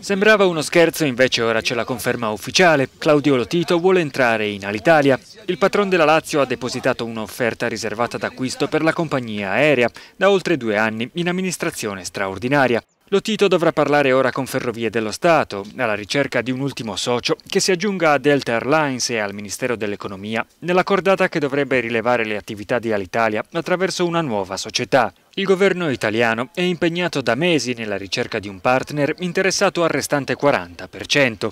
Sembrava uno scherzo, invece ora c'è la conferma ufficiale. Claudio Lotito vuole entrare in Alitalia. Il patron della Lazio ha depositato un'offerta riservata d'acquisto per la compagnia aerea, da oltre due anni in amministrazione straordinaria. Lotito dovrà parlare ora con Ferrovie dello Stato, alla ricerca di un ultimo socio che si aggiunga a Delta Airlines e al Ministero dell'Economia, nella cordata che dovrebbe rilevare le attività di Alitalia attraverso una nuova società. Il governo italiano è impegnato da mesi nella ricerca di un partner interessato al restante 40%.